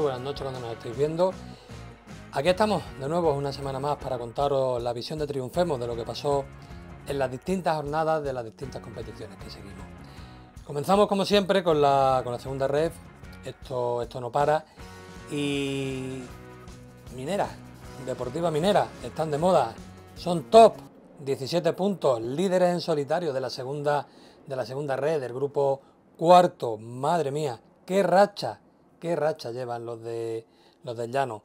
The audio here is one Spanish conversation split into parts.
buenas noches cuando nos estéis viendo. Aquí estamos de nuevo una semana más para contaros la visión de Triunfemos de lo que pasó en las distintas jornadas de las distintas competiciones que seguimos. Comenzamos como siempre con la, la segunda red, esto, esto no para y Minera, Deportiva Minera, están de moda, son top, 17 puntos, líderes en solitario de la segunda, de la segunda red, del grupo cuarto, madre mía, qué racha qué racha llevan los de los del Llano.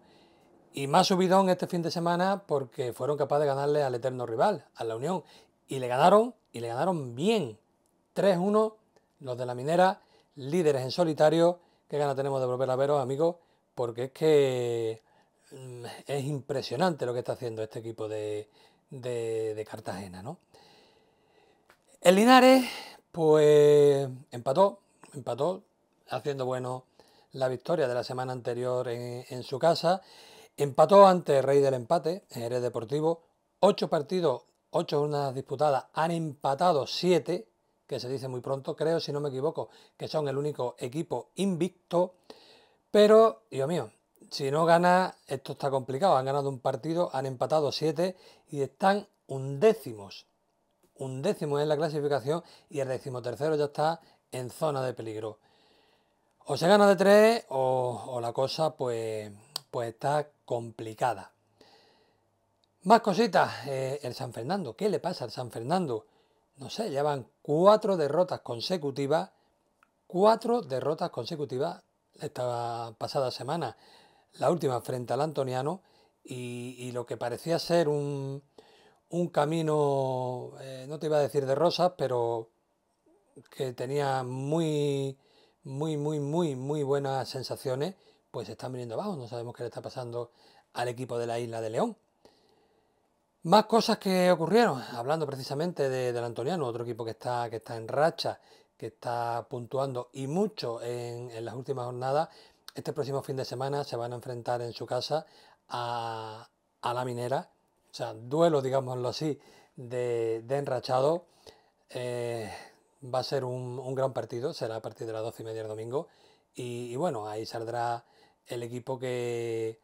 Y más subidón este fin de semana porque fueron capaces de ganarle al eterno rival, a la Unión. Y le ganaron, y le ganaron bien. 3-1 los de la minera, líderes en solitario. Qué gana tenemos de volver a veros, amigos, porque es que mm, es impresionante lo que está haciendo este equipo de, Cartagena, ¿no? El Linares, pues empató, empató, haciendo bueno la victoria de la semana anterior en, su casa. Empató ante el Rey del Empate, Eres Deportivo. Ocho partidos, ocho unas disputadas, han empatado siete, que se dice muy pronto, creo, si no me equivoco, que son el único equipo invicto. Pero, Dios mío, si no gana, esto está complicado. Han ganado un partido, han empatado siete y están undécimos. décimo en la clasificación y el decimotercero ya está en zona de peligro. O se gana de tres o, la cosa pues, pues está complicada. Más cositas, eh, el San Fernando. ¿Qué le pasa al San Fernando? No sé, llevan cuatro derrotas consecutivas, cuatro derrotas consecutivas esta pasada semana. La última frente al Antoniano y, lo que parecía ser un, camino, eh, no te iba a decir de rosas, pero que tenía muy muy, muy, muy, muy buenas sensaciones, pues están viniendo abajo. No sabemos qué le está pasando al equipo de la isla de León. Más cosas que ocurrieron, hablando precisamente de, del Antoniano, otro equipo que está, que está en racha, que está puntuando y mucho en, las últimas jornadas. Este próximo fin de semana se van a enfrentar en su casa a, la minera, o sea, duelo, digámoslo así, de, enrachado. Eh, va a ser un, gran partido, será a partir de las 12 y media del domingo. Y, bueno, ahí saldrá el equipo que,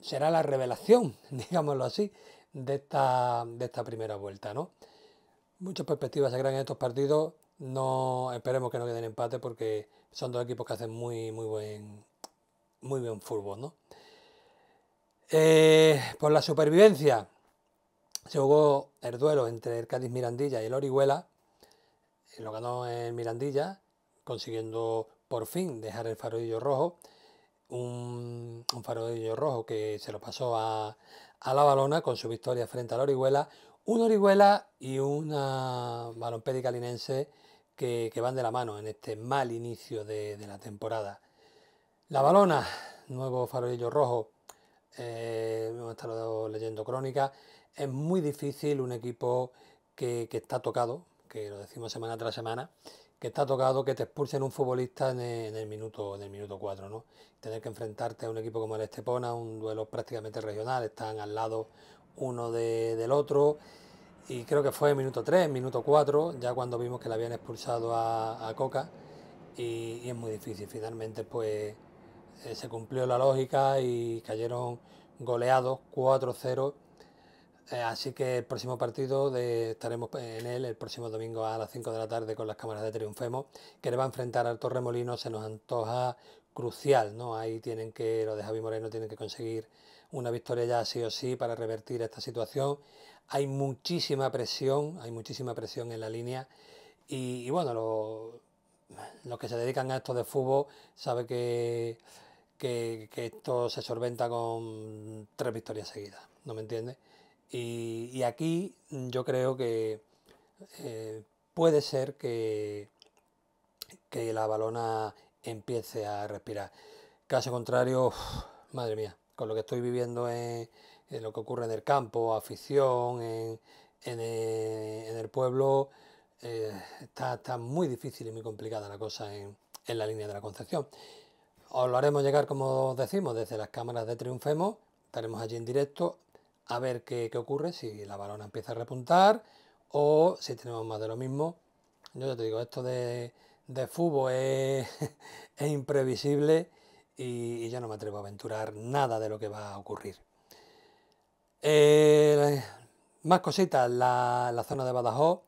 será la revelación, digámoslo así, de esta, de esta primera vuelta, Muchas perspectivas se crean en estos partidos. No esperemos que no queden empate porque son dos equipos que hacen muy, muy buen, muy buen fútbol, eh, por la supervivencia, se jugó el duelo entre el Cádiz Mirandilla y el Orihuela. Eh, lo ganó el Mirandilla, consiguiendo por fin dejar el farolillo rojo. Un, farolillo rojo que se lo pasó a, la balona con su victoria frente al Orihuela. Un Orihuela y una balón pedicalinense que, van de la mano en este mal inicio de, la temporada. La balona, nuevo farolillo rojo, eh, hemos estado leyendo crónica, es muy difícil un equipo que, está tocado, que lo decimos semana tras semana, que está tocado que te expulsen un futbolista en el, minuto en minuto 4, ¿no? Tener que enfrentarte a un equipo como el Estepona, un duelo prácticamente regional, están al lado uno del otro y creo que fue en minuto 3, minuto 4, ya cuando vimos que le habían expulsado a, Coca y, es muy difícil. Finalmente pues eh, se cumplió la lógica y cayeron goleados 4-0 eh, así que el próximo partido estaremos eh, en él el próximo domingo a las 5 de la tarde con las cámaras de Triunfemos, que le va a enfrentar al Torremolino, se nos antoja crucial, ¿no? Ahí tienen que, lo de Javi Moreno tienen que conseguir una victoria ya sí o sí para revertir esta situación. Hay muchísima presión, hay muchísima presión en la línea y, bueno, los que se dedican a esto de fútbol saben que, que esto se solventa con tres victorias seguidas, ¿no me entiendes? Y, aquí yo creo que eh, puede ser que, que la balona empiece a respirar. Caso contrario, madre mía, con lo que estoy viviendo en, lo que ocurre en el campo, afición, en, eh, el, pueblo, eh, está, está, muy difícil y muy complicada la cosa en, en la línea de la Concepción. Os lo haremos llegar, como decimos, desde las cámaras de Triunfemos. Estaremos allí en directo a ver qué, ocurre, si la balona empieza a repuntar o si tenemos más de lo mismo. Yo ya te digo, esto de, de fútbol es, imprevisible y, ya no me atrevo a aventurar nada de lo que va a ocurrir. Eh, más cositas, la, zona de Badajoz.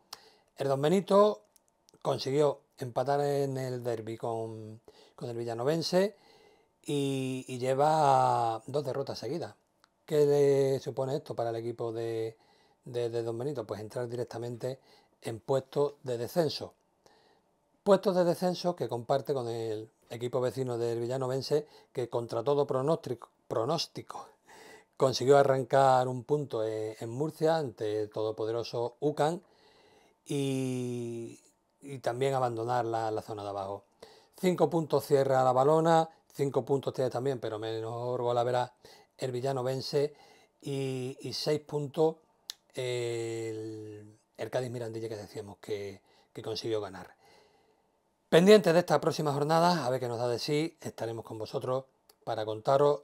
El Don Benito consiguió empatar en el derby con, el villanovense y lleva dos derrotas seguidas. ¿Qué le supone esto para el equipo de, de, Don Benito? Pues entrar directamente en puestos de descenso. Puestos de descenso que comparte con el equipo vecino del Villanovense, que contra todo pronóstico, pronóstico consiguió arrancar un punto e, en Murcia ante el todopoderoso UCAN y, también abandonar la, la, zona de abajo. Cinco puntos cierra la balona, cinco puntos tiene también, pero menos gol verá el villano vence y 6 puntos el, Cádiz Mirandilla que decíamos que, consiguió ganar. Pendientes de esta próxima jornada, a ver qué nos da de sí, estaremos con vosotros para contaros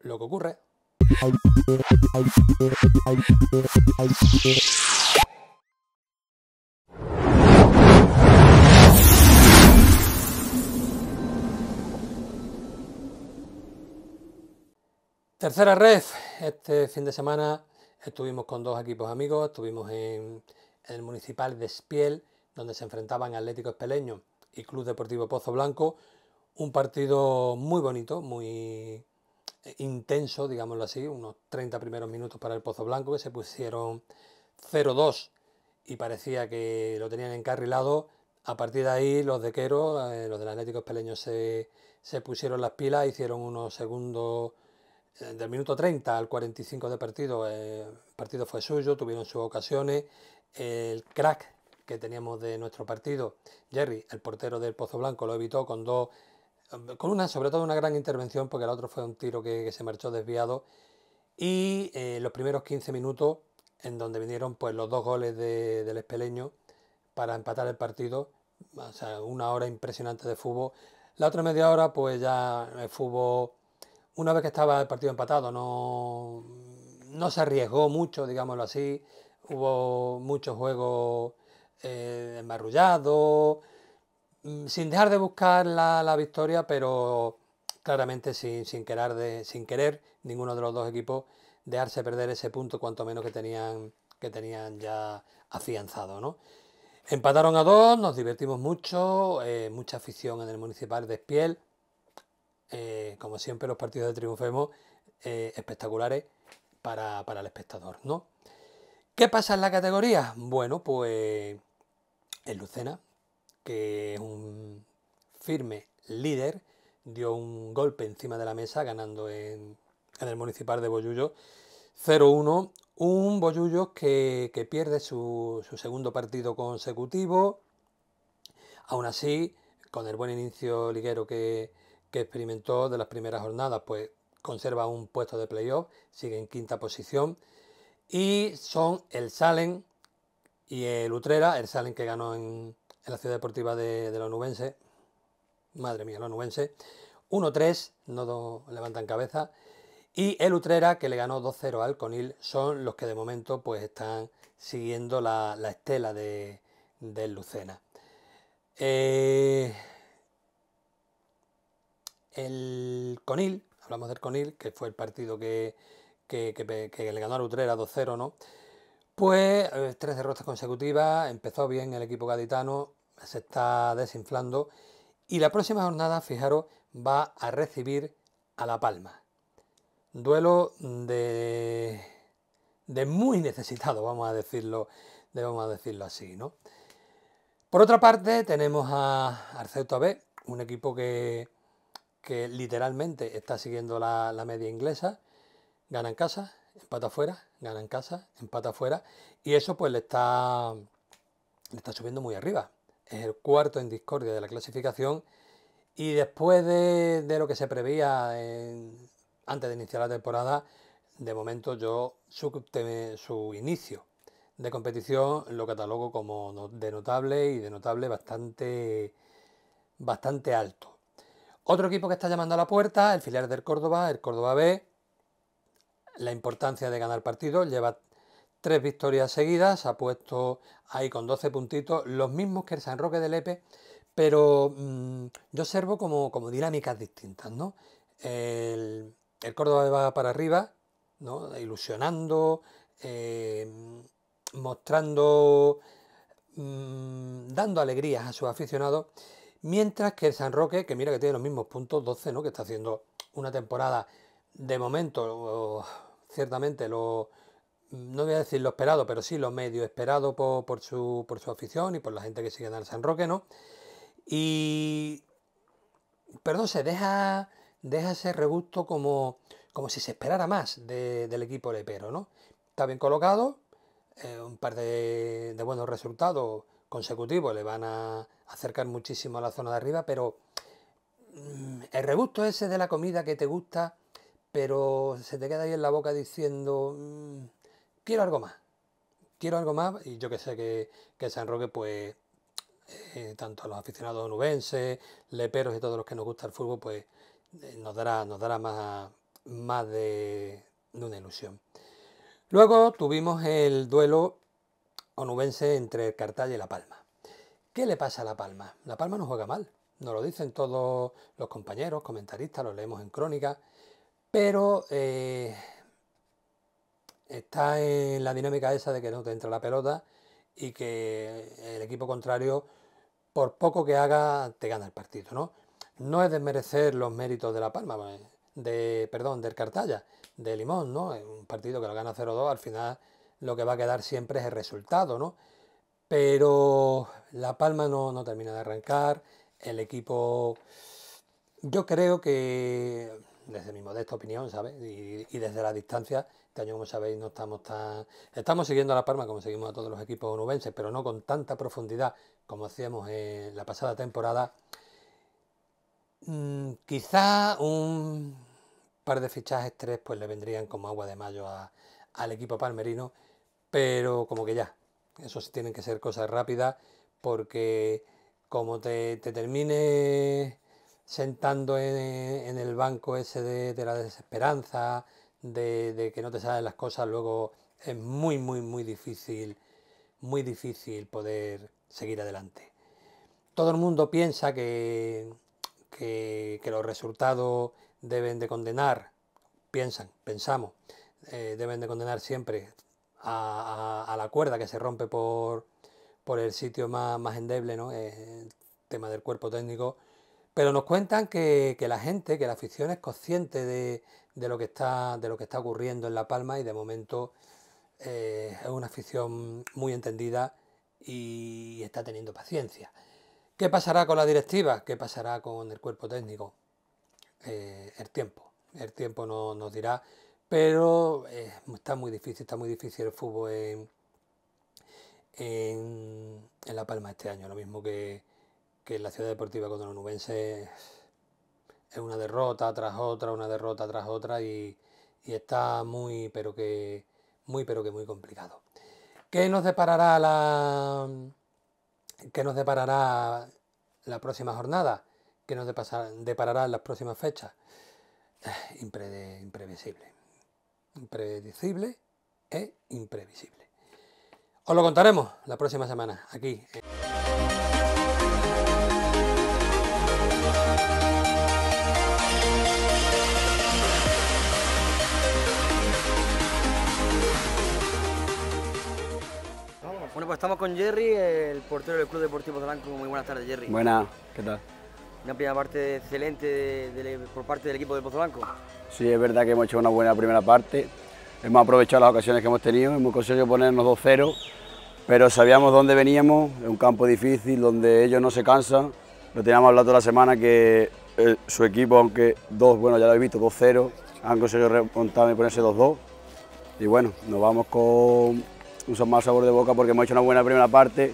lo que ocurre. Tercera red, este fin de semana estuvimos con dos equipos amigos, estuvimos en, el municipal de Espiel, donde se enfrentaban Atlético Espeleño y Club Deportivo Pozo Blanco, un partido muy bonito, muy eh, intenso, digámoslo así, unos 30 primeros minutos para el Pozo Blanco, que se pusieron 0-2 y parecía que lo tenían encarrilado. A partir de ahí, los de Quero, eh, los del Atlético Espeleño, se, se pusieron las pilas, hicieron unos segundos eh, del minuto 30 al 45 de partido, eh, el partido fue suyo, tuvieron sus ocasiones. El crack que teníamos de nuestro partido, Jerry, el portero del Pozo Blanco, lo evitó con dos, con una, sobre todo una gran intervención, porque el otro fue un tiro que, se marchó desviado. Y eh, los primeros 15 minutos, en donde vinieron pues los dos goles del espeleño para empatar el partido, o sea, una hora impresionante de fútbol. La otra media hora, pues ya el fútbol una vez que estaba el partido empatado, no, no se arriesgó mucho, digámoslo así. Hubo muchos juegos eh, mm, sin dejar de buscar la, victoria, pero claramente sin, querer de, sin querer ninguno de los dos equipos dejarse perder ese punto, cuanto menos que tenían, que tenían ya afianzado. ¿no? Empataron a dos, nos divertimos mucho, eh, mucha afición en el municipal de Espiel eh, como siempre, los partidos de Triunfemos eh, espectaculares para, el espectador, ¿no? ¿Qué pasa en la categoría? Bueno, pues el Lucena, que es un firme líder, dio un golpe encima de la mesa ganando en, el municipal de Boyullo 0-1. Un Boyullo que, pierde su, su segundo partido consecutivo. Aún así, con el buen inicio liguero que, experimentó de las primeras jornadas, pues conserva un puesto de playoff, sigue en quinta posición. Y son el Salen y el Utrera, el Salen que ganó en, en la ciudad deportiva de, de Onubense, madre mía, la Onubense, 1-3, no levantan cabeza, y el Utrera que le ganó 2-0 al Conil, son los que de momento pues están siguiendo la, estela de, del Lucena. Eh, el Conil, hablamos del Conil, que fue el partido que, le ganó a Utrera 2-0, ¿no? Pues eh, tres derrotas consecutivas, empezó bien el equipo gaditano, se está desinflando y la próxima jornada, fijaros, va a recibir a La Palma. Duelo de, de muy necesitado, vamos a decirlo, debemos decirlo así, ¿no? Por otra parte, tenemos a Arceuta B, un equipo que, que literalmente está siguiendo la, media inglesa, gana en casa, empata afuera, gana en casa, empata afuera, y eso pues le está, está subiendo muy arriba. Es el cuarto en discordia de la clasificación y después de, lo que se preveía antes de iniciar la temporada, de momento yo su, su inicio de competición lo catalogo como de notable y de notable bastante, bastante alto. Otro equipo que está llamando a la puerta, el filial del Córdoba, el Córdoba B. La importancia de ganar partidos, lleva tres victorias seguidas, ha puesto ahí con 12 puntitos, los mismos que el San Roque de Lepe, pero mm, yo observo como, dinámicas distintas, ¿no? El, Córdoba va para arriba, Ilusionando, eh, mostrando, mm, dando alegrías a sus aficionados Mientras que el San Roque, que mira que tiene los mismos puntos, 12, ¿no? Que está haciendo una temporada de momento, ciertamente, lo, no voy a decir lo esperado, pero sí lo medio esperado por, su, por su afición y por la gente que sigue en el San Roque, ¿no? Y. Perdón, se deja, deja ese rebusto como, como si se esperara más del equipo lepero, ¿no? Está bien colocado, eh, un par de buenos resultados consecutivo le van a acercar muchísimo a la zona de arriba, pero mm, el rebusto ese de la comida que te gusta, pero se te queda ahí en la boca diciendo, mm, quiero algo más, quiero algo más, y yo que sé que, que San Roque, pues, eh, tanto a los aficionados nubenses, leperos y todos los que nos gusta el fútbol, pues, eh, nos dará, nos dará más, más de una ilusión. Luego tuvimos el duelo onubense entre el Cartalla y La Palma. ¿Qué le pasa a La Palma? La Palma no juega mal, nos lo dicen todos los compañeros, comentaristas, lo leemos en crónica, pero eh, está en la dinámica esa de que no te entra la pelota y que el equipo contrario, por poco que haga, te gana el partido, ¿no? No es desmerecer los méritos de La Palma, eh, de, perdón, del Cartalla, de Limón, ¿no? Un partido que lo gana 0-2, al final lo que va a quedar siempre es el resultado, ¿no? Pero La Palma no, termina de arrancar, el equipo yo creo que, desde mi modesta opinión, ¿sabes? Y, desde la distancia, este año, como sabéis, no estamos tan. Estamos siguiendo a La Palma como seguimos a todos los equipos onubenses, pero no con tanta profundidad como hacíamos en la pasada temporada. Mm, quizá un par de fichajes, tres, pues le vendrían como agua de mayo a, al equipo palmerino, pero como que ya, eso sí tienen que ser cosas rápidas, porque como te, te termine sentando en, el banco ese de, la desesperanza, de, que no te salen las cosas, luego es muy, muy, muy difícil, muy difícil poder seguir adelante. Todo el mundo piensa que, que, que los resultados deben de condenar, piensan, pensamos eh, deben de condenar siempre a, la cuerda que se rompe por, el sitio más, endeble, el eh, tema del cuerpo técnico. Pero nos cuentan que, la gente, que la afición es consciente de, lo que está, de lo que está ocurriendo en La Palma y de momento eh, es una afición muy entendida y está teniendo paciencia. ¿Qué pasará con la directiva? ¿Qué pasará con el cuerpo técnico? el tiempo. El tiempo nos dirá pero eh, está muy difícil, está muy difícil el fútbol en, La Palma este año. Lo mismo que, en la Ciudad Deportiva contra los Nubenses es una derrota tras otra, una derrota tras otra y, está muy pero que muy pero que muy complicado. ¿Qué nos deparará la qué nos deparará la próxima jornada? ¿Qué nos deparará las próximas fechas? imprevisible impredecible e imprevisible. Os lo contaremos la próxima semana aquí. Bueno, pues estamos con Jerry, el portero del Club Deportivo Blanco. Muy buenas tardes, Jerry. Buenas, ¿qué tal? una primera parte excelente e-, por parte del equipo de Pozo Blanco. Sí, es verdad que hemos hecho una buena primera parte, hemos aprovechado las ocasiones que hemos tenido, hemos conseguido ponernos 2-0, pero sabíamos dónde veníamos, es un campo difícil donde ellos no se cansan, lo teníamos hablado toda la semana que eh, su equipo, aunque dos, bueno, ya lo he visto, 2-0, han conseguido remontar y ponerse 2-2. Y bueno, nos vamos con un más sabor de boca porque hemos hecho una buena primera parte,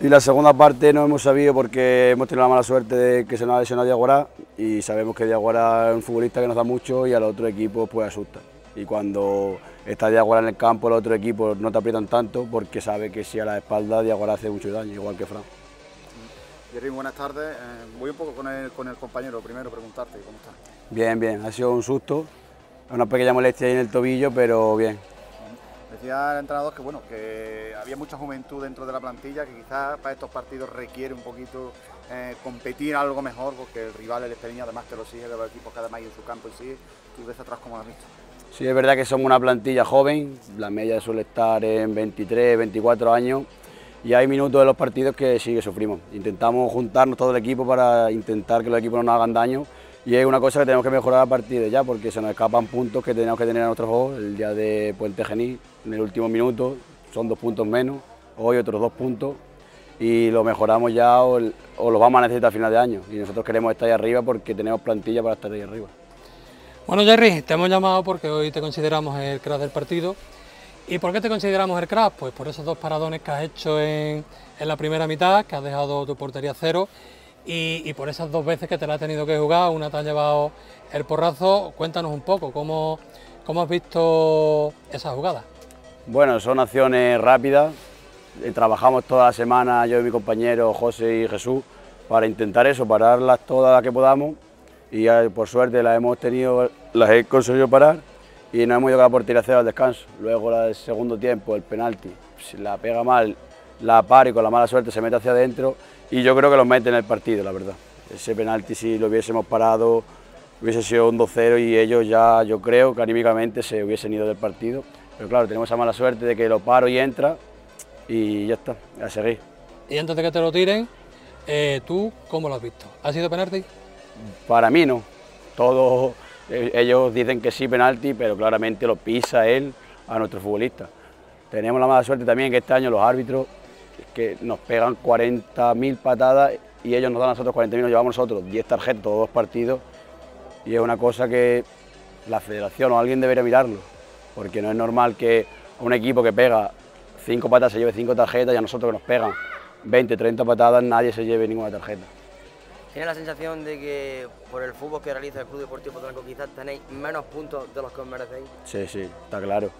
y la segunda parte no hemos sabido porque hemos tenido la mala suerte de que se nos ha lesionado Diaguara y sabemos que Diaguara es un futbolista que nos da mucho y al otro equipo pues asusta. Y cuando está Diaguara en el campo, el otro equipo no te aprietan tanto porque sabe que si a la espalda Diaguara hace mucho daño, igual que Fran. Jerry, buenas tardes. Eh, voy un poco con el, con el compañero primero, preguntarte cómo está. Bien, bien, ha sido un susto, una pequeña molestia ahí en el tobillo, pero bien, ya el entrenador que bueno, que había mucha juventud dentro de la plantilla, que quizás para estos partidos requiere un poquito eh, competir algo mejor, porque el rival, el Espeña, además que lo sigue de los equipos que además hay en su campo y sí, tú ves atrás como la has Sí, es verdad que somos una plantilla joven, la media suele estar en 23, 24 años y hay minutos de los partidos que sí que sufrimos. Intentamos juntarnos todo el equipo para intentar que los equipos no nos hagan daño y es una cosa que tenemos que mejorar a partir de ya porque se nos escapan puntos que tenemos que tener a nuestro juegos el día de Puente Genil en el último minuto, son dos puntos menos, hoy otros dos puntos y lo mejoramos ya o, o los vamos a necesitar a final de año y nosotros queremos estar ahí arriba porque tenemos plantilla para estar ahí arriba. Bueno Jerry, te hemos llamado porque hoy te consideramos el crack del partido. ¿Y por qué te consideramos el crack? Pues por esos dos paradones que has hecho en, la primera mitad, que has dejado tu portería cero y, por esas dos veces que te la has tenido que jugar, una te ha llevado el porrazo. Cuéntanos un poco, ¿cómo, cómo has visto esa jugada? Bueno, son acciones rápidas. Eh, trabajamos toda la semana, yo y mi compañero José y Jesús, para intentar eso, pararlas todas las que podamos. Y por suerte las hemos tenido, las he conseguido parar y no hemos llegado por cero al descanso. Luego la del segundo tiempo, el penalti, si pues, la pega mal, la para y con la mala suerte se mete hacia adentro y yo creo que los mete en el partido, la verdad. Ese penalti si lo hubiésemos parado hubiese sido un 2-0 y ellos ya yo creo que se hubiesen ido del partido. Pero claro, tenemos esa mala suerte de que lo paro y entra y ya está, a seguir. Y antes de que te lo tiren, eh, ¿tú cómo lo has visto? ¿Ha sido penalti? Para mí no. Todos eh, ellos dicen que sí penalti, pero claramente lo pisa él a nuestro futbolista. Tenemos la mala suerte también que este año los árbitros que nos pegan 40.000 patadas y ellos nos dan a nosotros 40.000, nos llevamos nosotros 10 tarjetas, dos partidos. Y es una cosa que la federación o alguien debería mirarlo porque no es normal que un equipo que pega cinco patas se lleve cinco tarjetas y a nosotros que nos pegan 20, 30 patadas nadie se lleve ninguna tarjeta. ¿Tienes la sensación de que por el fútbol que realiza el Club Deportivo Potranco quizás tenéis menos puntos de los que os merecéis? Sí, sí, está claro.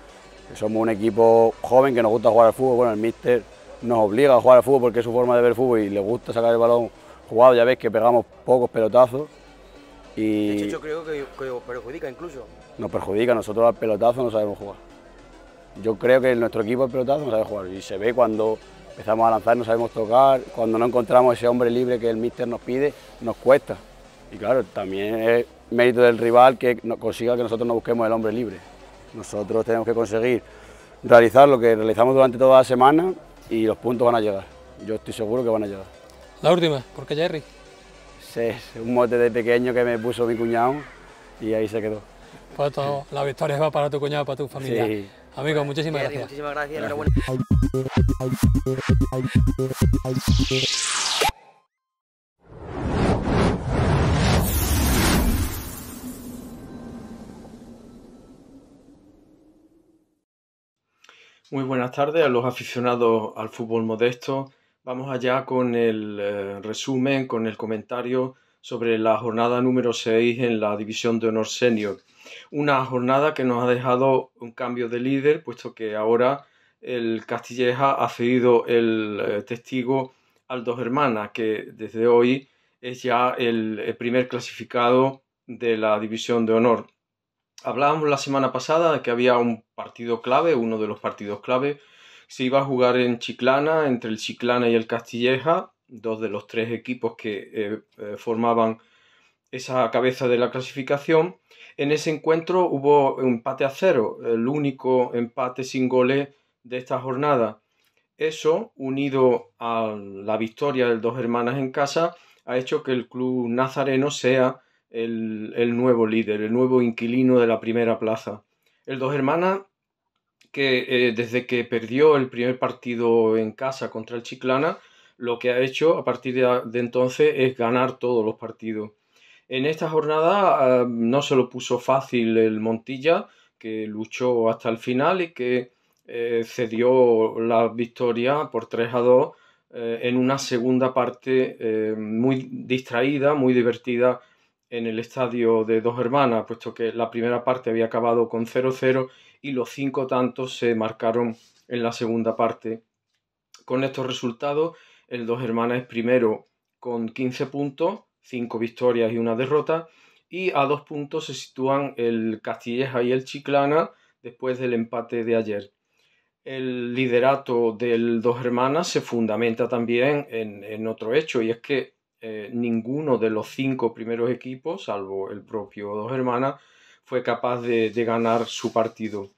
Somos un equipo joven que nos gusta jugar al fútbol, bueno, el míster nos obliga a jugar al fútbol porque es su forma de ver el fútbol y le gusta sacar el balón jugado, ya ves que pegamos pocos pelotazos. Y... De hecho, yo creo que, que perjudica incluso nos perjudica. Nosotros al pelotazo no sabemos jugar. Yo creo que nuestro equipo al pelotazo no sabe jugar y se ve cuando empezamos a lanzar, no sabemos tocar, cuando no encontramos ese hombre libre que el míster nos pide, nos cuesta. Y claro, también es mérito del rival que consiga que nosotros no busquemos el hombre libre. Nosotros tenemos que conseguir realizar lo que realizamos durante toda la semana y los puntos van a llegar. Yo estoy seguro que van a llegar. La última, porque Jerry? Sí, es un mote de pequeño que me puso mi cuñado y ahí se quedó. Pues todo la victoria va para tu cuñado, para tu familia. Amigos, muchísimas gracias. Muchísimas gracias. Muy buenas tardes a los aficionados al fútbol modesto. Vamos allá con el eh, resumen, con el comentario sobre la jornada número 6 en la División de Honor Senior. Una jornada que nos ha dejado un cambio de líder, puesto que ahora el Castilleja ha cedido el eh, testigo al Dos Hermanas, que desde hoy es ya el primer clasificado de la división de honor. Hablábamos la semana pasada de que había un partido clave, uno de los partidos clave, se iba a jugar en Chiclana, entre el Chiclana y el Castilleja, dos de los tres equipos que eh, eh, formaban esa cabeza de la clasificación. En ese encuentro hubo empate a cero, el único empate sin goles de esta jornada. Eso, unido a la victoria del dos hermanas en casa, ha hecho que el club nazareno sea el, nuevo líder, el nuevo inquilino de la primera plaza. El dos hermanas, que eh, desde que perdió el primer partido en casa contra el Chiclana, lo que ha hecho a partir de entonces es ganar todos los partidos. En esta jornada eh, no se lo puso fácil el Montilla, que luchó hasta el final y que eh, cedió la victoria por 3 a 2 eh, en una segunda parte muy distraída, muy divertida en el estadio de Dos Hermanas, puesto que la primera parte había acabado con 0-0 y los cinco tantos se marcaron en la segunda parte. Con estos resultados, el Dos Hermanas es primero con 15 puntos, cinco victorias y una derrota. Y a dos puntos se sitúan el Castilleja y el Chiclana después del empate de ayer. El liderato del Dos Hermanas se fundamenta también en, otro hecho y es que eh, ninguno de los cinco primeros equipos, salvo el propio Dos Hermanas, fue capaz de, ganar su partido.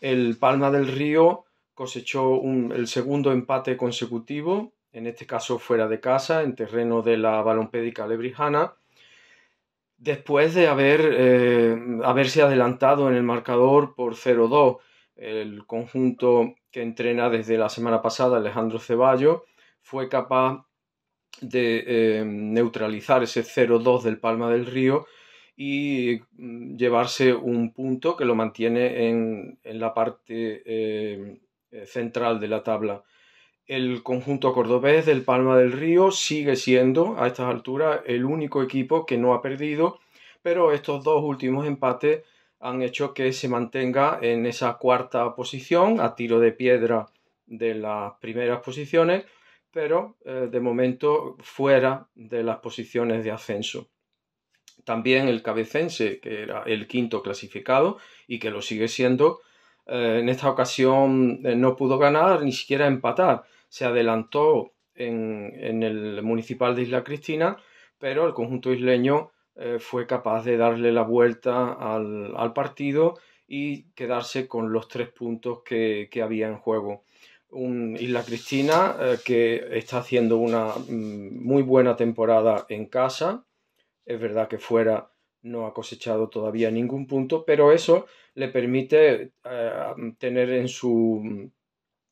El Palma del Río cosechó el segundo empate consecutivo en este caso fuera de casa, en terreno de la balonpédica lebrijana, después de haber, eh, haberse adelantado en el marcador por 0-2 el conjunto que entrena desde la semana pasada Alejandro Ceballo fue capaz de eh, neutralizar ese 0-2 del Palma del Río y mm, llevarse un punto que lo mantiene en, la parte eh, central de la tabla el conjunto cordobés del Palma del Río sigue siendo a estas alturas el único equipo que no ha perdido, pero estos dos últimos empates han hecho que se mantenga en esa cuarta posición, a tiro de piedra de las primeras posiciones, pero eh, de momento fuera de las posiciones de ascenso. También el cabecense, que era el quinto clasificado y que lo sigue siendo, eh, en esta ocasión eh, no pudo ganar ni siquiera empatar se adelantó en, el municipal de Isla Cristina, pero el conjunto isleño eh, fue capaz de darle la vuelta al, partido y quedarse con los tres puntos que, había en juego. Un Isla Cristina eh, que está haciendo una mm, muy buena temporada en casa. Es verdad que fuera no ha cosechado todavía ningún punto, pero eso le permite eh, tener en su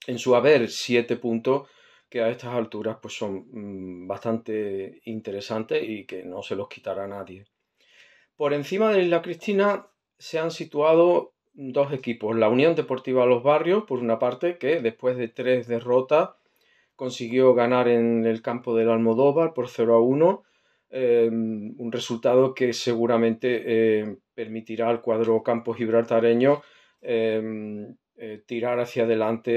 en su haber siete puntos que a estas alturas pues son mm, bastante interesantes y que no se los quitará nadie. Por encima de la Isla Cristina se han situado dos equipos, la Unión Deportiva Los Barrios, por una parte, que después de tres derrotas consiguió ganar en el campo del Almodóvar por 0 a 1, eh, un resultado que seguramente eh, permitirá al cuadro campo gibraltareño eh, eh, tirar hacia adelante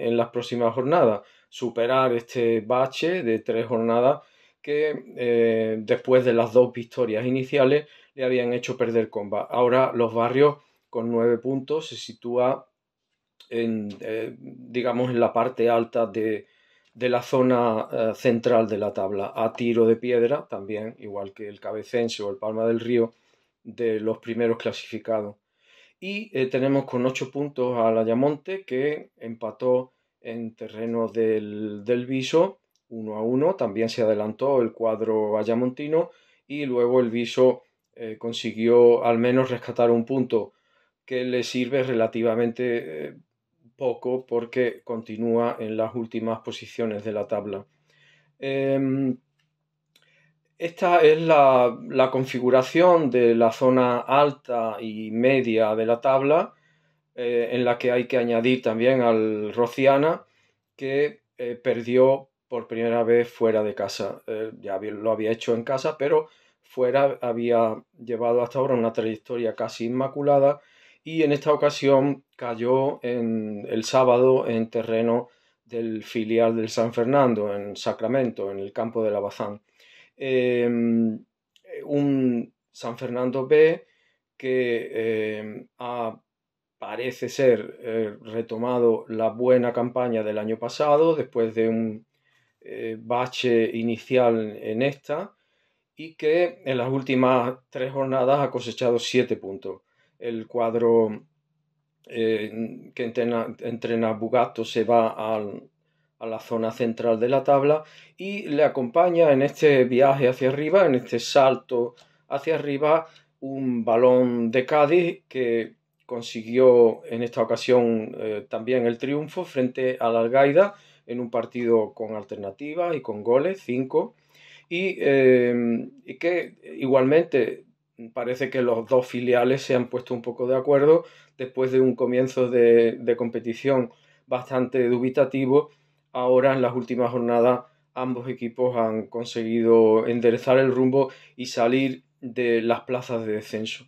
eh, en las próximas jornadas, superar este bache de tres jornadas que eh, después de las dos victorias iniciales le habían hecho perder comba. Ahora los barrios con nueve puntos se sitúa en, digamos, en la parte alta de, de la zona central de la tabla, a tiro de piedra también, igual que el Cabecense o el Palma del Río, de los primeros clasificados. Y eh, tenemos con 8 puntos a la Ayamonte que empató en terreno del, Viso 1 a 1. También se adelantó el cuadro ayamontino y luego el Viso eh, consiguió al menos rescatar un punto que le sirve relativamente eh, poco porque continúa en las últimas posiciones de la tabla. Em, esta es la, configuración de la zona alta y media de la tabla, eh, en la que hay que añadir también al Rociana, que eh, perdió por primera vez fuera de casa. Eh, ya lo había hecho en casa, pero fuera había llevado hasta ahora una trayectoria casi inmaculada y en esta ocasión cayó en el sábado en terreno del filial del San Fernando, en Sacramento, en el campo de la Em, eh, un San Fernando B que em, parece ser eh, retomado la buena campaña del año pasado después de un eh, bache inicial en esta y que en las últimas tres jornadas ha cosechado siete puntos. El cuadro que entrena, entrena Bugatto se va al, a la zona central de la tabla y le acompaña en este viaje hacia arriba, en este salto hacia arriba, un balón de Cádiz que consiguió en esta ocasión eh, también el triunfo frente a la Algaida en un partido con alternativas y con goles, 5, em, y, que igualmente parece que los dos filiales se han puesto un poco de acuerdo después de un comienzo de, de competición bastante dubitativo Ahora en las últimas jornadas ambos equipos han conseguido enderezar el rumbo y salir de las plazas de descenso.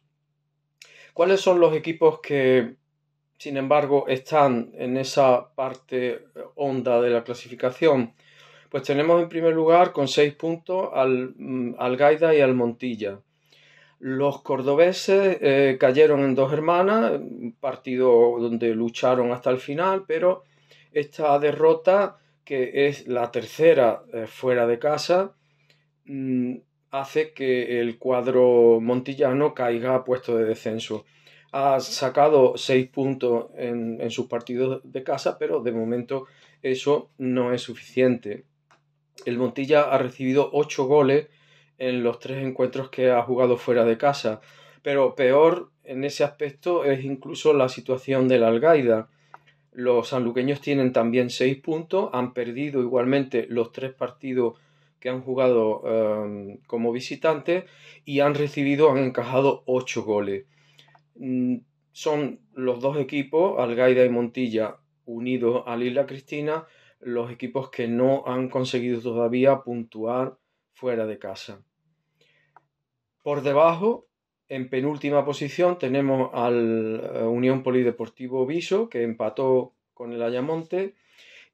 ¿Cuáles son los equipos que, sin embargo, están en esa parte honda de la clasificación? Pues tenemos en primer lugar con seis puntos al, mm, algaida y al Montilla. Los cordobeses eh, cayeron en dos hermanas, un partido donde lucharon hasta el final, pero esta derrota, que es la tercera eh, fuera de casa, mm, hace que el cuadro montillano caiga a puesto de descenso. Ha sacado seis puntos en, en sus partidos de casa, pero de momento eso no es suficiente. El Montilla ha recibido ocho goles en los tres encuentros que ha jugado fuera de casa, pero peor en ese aspecto es incluso la situación del Algaida. Los sanluqueños tienen también seis puntos, han perdido igualmente los tres partidos que han jugado em, como visitantes y han recibido, han encajado ocho goles. Mm, son los dos equipos, Algaida y Montilla, unidos a Isla Cristina, los equipos que no han conseguido todavía puntuar fuera de casa. Por debajo, en penúltima posición tenemos al eh, Unión Polideportivo Viso, que empató con el Ayamonte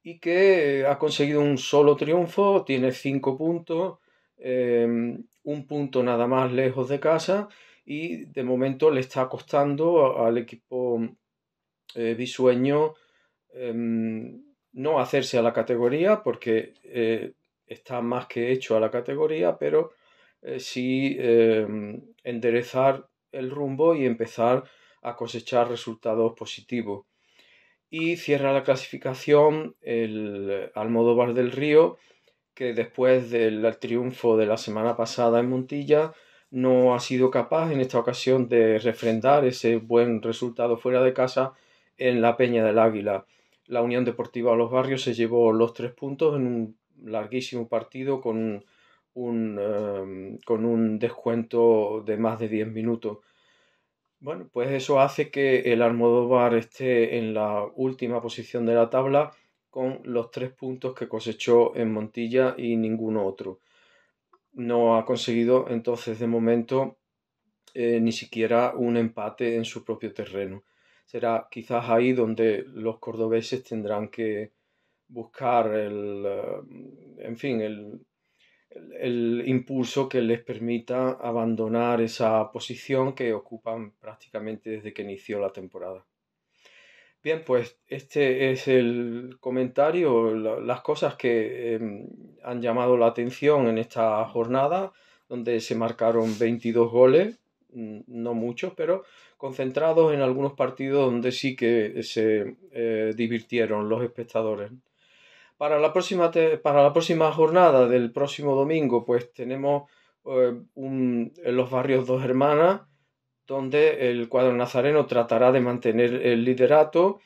y que eh, ha conseguido un solo triunfo, tiene cinco puntos, em, un punto nada más lejos de casa y de momento le está costando al equipo visueño eh, bisueño em, no hacerse a la categoría porque está más que hecho a la categoría, pero eh, sí em, enderezar el rumbo y empezar a cosechar resultados positivos. Y cierra la clasificación el Almodóvar del Río, que después del triunfo de la semana pasada en Montilla, no ha sido capaz en esta ocasión de refrendar ese buen resultado fuera de casa en la Peña del Águila. La Unión Deportiva Los Barrios se llevó los tres puntos en un larguísimo partido con un, em, con un descuento de más de 10 minutos. Bueno, pues eso hace que el Almodóvar esté en la última posición de la tabla con los tres puntos que cosechó en Montilla y ninguno otro. No ha conseguido entonces de momento eh, ni siquiera un empate en su propio terreno. Será quizás ahí donde los cordobeses tendrán que buscar el, em, en fin, el, el impulso que les permita abandonar esa posición que ocupan prácticamente desde que inició la temporada. Bien, pues este es el comentario, las cosas que em, han llamado la atención en esta jornada, donde se marcaron 22 goles, mm, no muchos, pero concentrados en algunos partidos donde sí que se eh, divirtieron los espectadores. Para la próxima, para la próxima jornada del próximo domingo, pues tenemos eh, en los barrios Dos Hermanas, donde el cuadro nazareno tratará de mantener el liderato,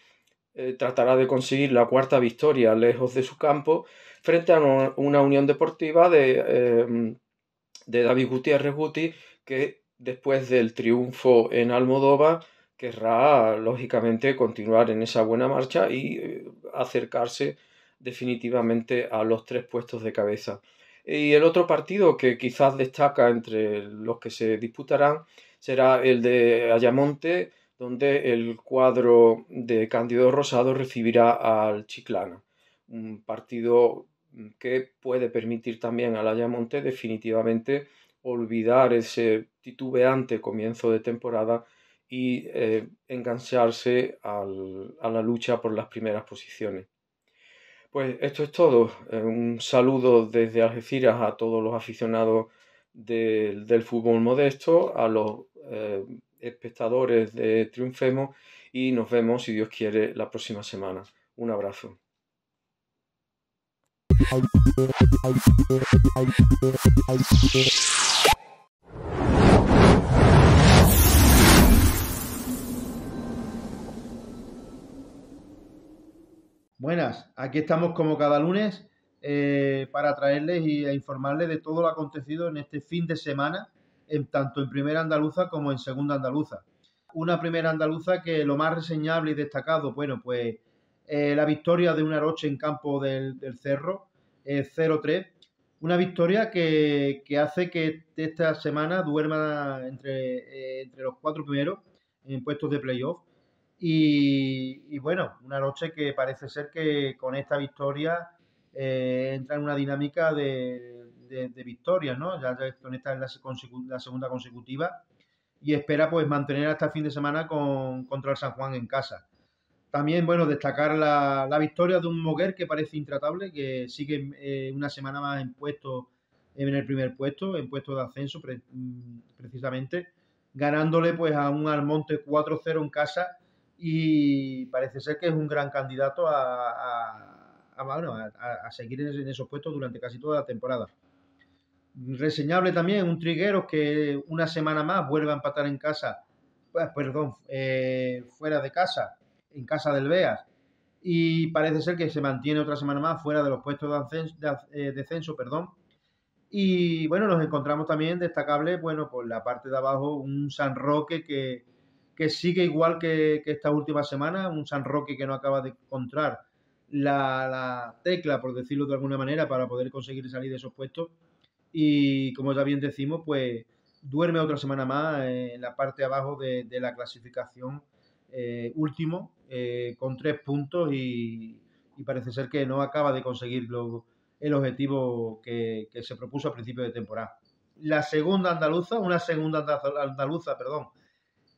eh, tratará de conseguir la cuarta victoria lejos de su campo, frente a una unión deportiva em, de, David Gutiérrez Guti, que después del triunfo en Almodóvar, querrá lógicamente continuar en esa buena marcha y eh, acercarse definitivamente a los tres puestos de cabeza. Y el otro partido que quizás destaca entre los que se disputarán será el de Ayamonte, donde el cuadro de Cándido Rosado recibirá al Chiclana. Un partido que puede permitir también al Ayamonte definitivamente olvidar ese titubeante comienzo de temporada y eh, engancharse a la lucha por las primeras posiciones. Pues esto es todo. Eh, un saludo desde Algeciras a todos los aficionados del fútbol modesto, a los eh, espectadores de Triunfemos y nos vemos, si Dios quiere, la próxima semana. Un abrazo. Buenas, aquí estamos como cada lunes eh, para traerles y e informarles de todo lo acontecido en este fin de semana, en, tanto en primera andaluza como en segunda andaluza. Una primera andaluza que lo más reseñable y destacado, bueno, pues eh, la victoria de una roche en campo del, Cerro, eh, 0-3. Una victoria que, hace que esta semana duerma entre, eh, entre los cuatro primeros en puestos de playoff y, bueno, una noche que parece ser que con esta victoria eh, entra en una dinámica de, de, victorias, ¿no? Ya, con esta es la, segunda consecutiva y espera pues mantener hasta el fin de semana con, contra el San Juan en casa. También, bueno, destacar la, victoria de un Moguer que parece intratable, que sigue eh, una semana más en puesto, en el primer puesto, en puesto de ascenso mm, precisamente, ganándole pues a un Almonte 4-0 en casa y parece ser que es un gran candidato a, seguir en esos puestos durante casi toda la temporada. Reseñable también un triguero que una semana más vuelve a empatar en casa, pues, perdón, eh, fuera de casa, en casa del Beas, y parece ser que se mantiene otra semana más fuera de los puestos de, eh, descenso, perdón. Y bueno, nos encontramos también destacable, bueno, por la parte de abajo, un San Roque que, que sigue igual que, esta última semana, un San Roque que no acaba de encontrar la, tecla, por decirlo de alguna manera, para poder conseguir salir de esos puestos. Y como ya bien decimos, pues duerme otra semana más en la parte de abajo de, la clasificación eh, último, eh, con tres puntos y, parece ser que no acaba de conseguir el objetivo que, se propuso a principio de temporada la segunda andaluza, una segunda andaluza, perdón,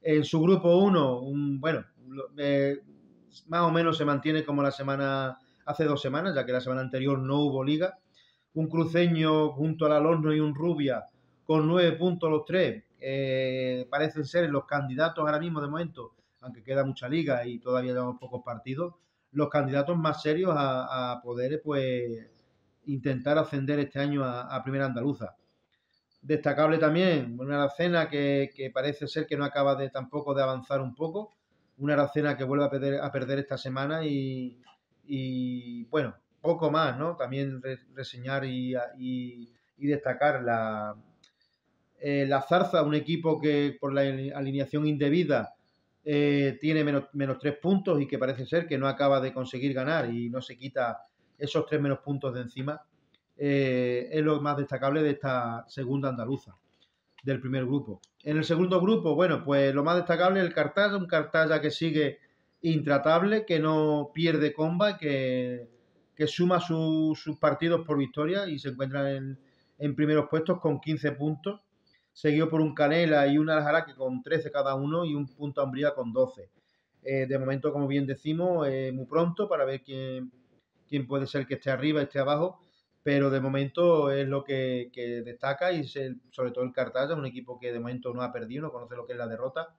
en su grupo 1, bueno, eh, más o menos se mantiene como la semana hace dos semanas, ya que la semana anterior no hubo liga. Un cruceño junto al Alonso y un Rubia con nueve puntos los tres parecen ser los candidatos ahora mismo de momento, aunque queda mucha liga y todavía llevamos pocos partidos, los candidatos más serios a, poder pues intentar ascender este año a Primera Andaluza. Destacable también una Aracena que, parece ser que no acaba de tampoco de avanzar un poco. Una Aracena que vuelve a perder, esta semana y, bueno, poco más, ¿no? También reseñar y, y, destacar eh, la, Zarza, un equipo que por la alineación indebida eh, tiene menos, menos tres puntos y que parece ser que no acaba de conseguir ganar y no se quita esos tres menos puntos de encima eh, es lo más destacable de esta segunda andaluza, del primer grupo. En el segundo grupo, bueno, pues lo más destacable es el cartazo, un Cartalla que sigue intratable, que no pierde comba, que, que suma sus partidos por victoria y se encuentra en, en, primeros puestos con 15 puntos, seguido por un Canela y un ...que con 13 cada uno y un punto Ambría con 12. Eh, de momento, como bien decimos, muy pronto para ver quién puede ser que esté arriba, esté abajo pero de momento es lo que, que destaca y sobre todo el Cartaya, un equipo que de momento no ha perdido, no conoce lo que es la derrota.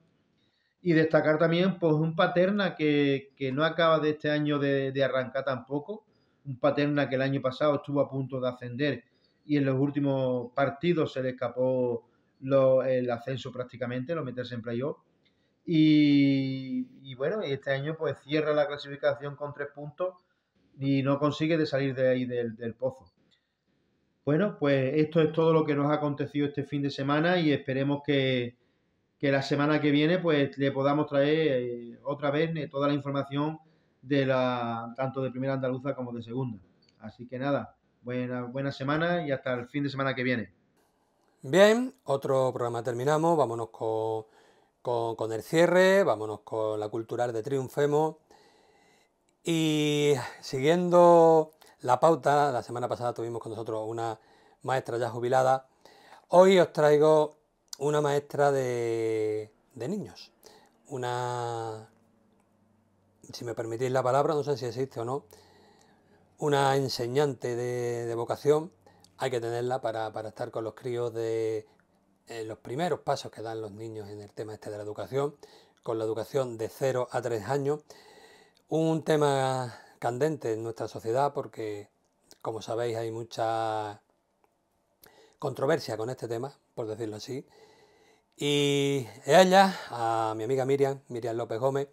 Y destacar también pues un Paterna que, que no acaba de este año de, de, arrancar tampoco, un Paterna que el año pasado estuvo a punto de ascender y en los últimos partidos se le escapó lo, el ascenso prácticamente, lo meterse en playoff. Y, y bueno, este año pues cierra la clasificación con tres puntos y no consigue de salir de ahí del, pozo. Bueno, pues esto es todo lo que nos ha acontecido este fin de semana y esperemos que, la semana que viene pues le podamos traer eh, otra vez eh, toda la información de la tanto de primera andaluza como de segunda. Así que nada, buena, buena semana y hasta el fin de semana que viene. Bien, otro programa terminamos, vámonos con, con, con el cierre, vámonos con la cultural de Triunfemos y siguiendo la pauta, la semana pasada tuvimos con nosotros una maestra ya jubilada. Hoy os traigo una maestra de, niños. Una, si me permitís la palabra, no sé si existe o no, una enseñante de, vocación. Hay que tenerla para, estar con los críos de eh, los primeros pasos que dan los niños en el tema este de la educación, con la educación de 0 a 3 años un tema candente en nuestra sociedad porque, como sabéis, hay mucha controversia con este tema, por decirlo así. Y ella, a mi amiga Miriam, Miriam López Gómez,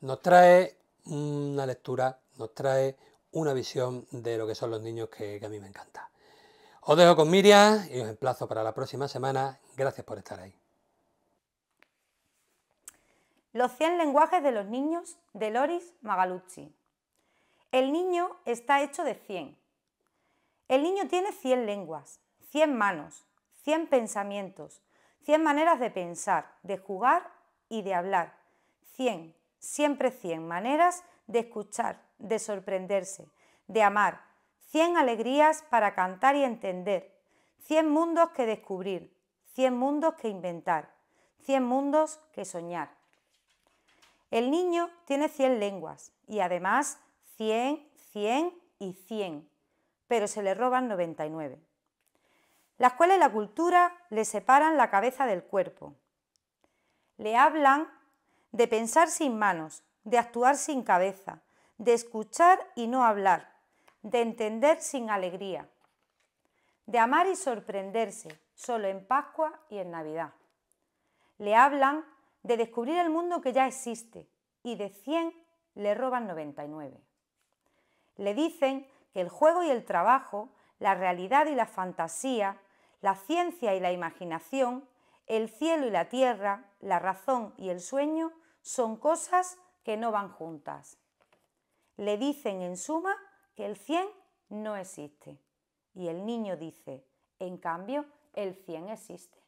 nos trae una lectura, nos trae una visión de lo que son los niños que, a mí me encanta. Os dejo con Miriam y os emplazo para la próxima semana. Gracias por estar ahí. Los 100 lenguajes de los niños de Loris Magalucci. El niño está hecho de 100. El niño tiene 100 lenguas, 100 manos, 100 pensamientos, 100 maneras de pensar, de jugar y de hablar. 100, siempre 100 maneras de escuchar, de sorprenderse, de amar. 100 alegrías para cantar y entender. 100 mundos que descubrir. 100 mundos que inventar. 100 mundos que soñar. El niño tiene 100 lenguas y además 100, 100 y 100, pero se le roban 99. La escuela y la cultura le separan la cabeza del cuerpo. Le hablan de pensar sin manos, de actuar sin cabeza, de escuchar y no hablar, de entender sin alegría, de amar y sorprenderse, solo en Pascua y en Navidad. Le hablan de descubrir el mundo que ya existe y de 100 le roban 99. Le dicen que el juego y el trabajo, la realidad y la fantasía, la ciencia y la imaginación, el cielo y la tierra, la razón y el sueño son cosas que no van juntas. Le dicen en suma que el 100 no existe. Y el niño dice, en cambio, el 100 existe.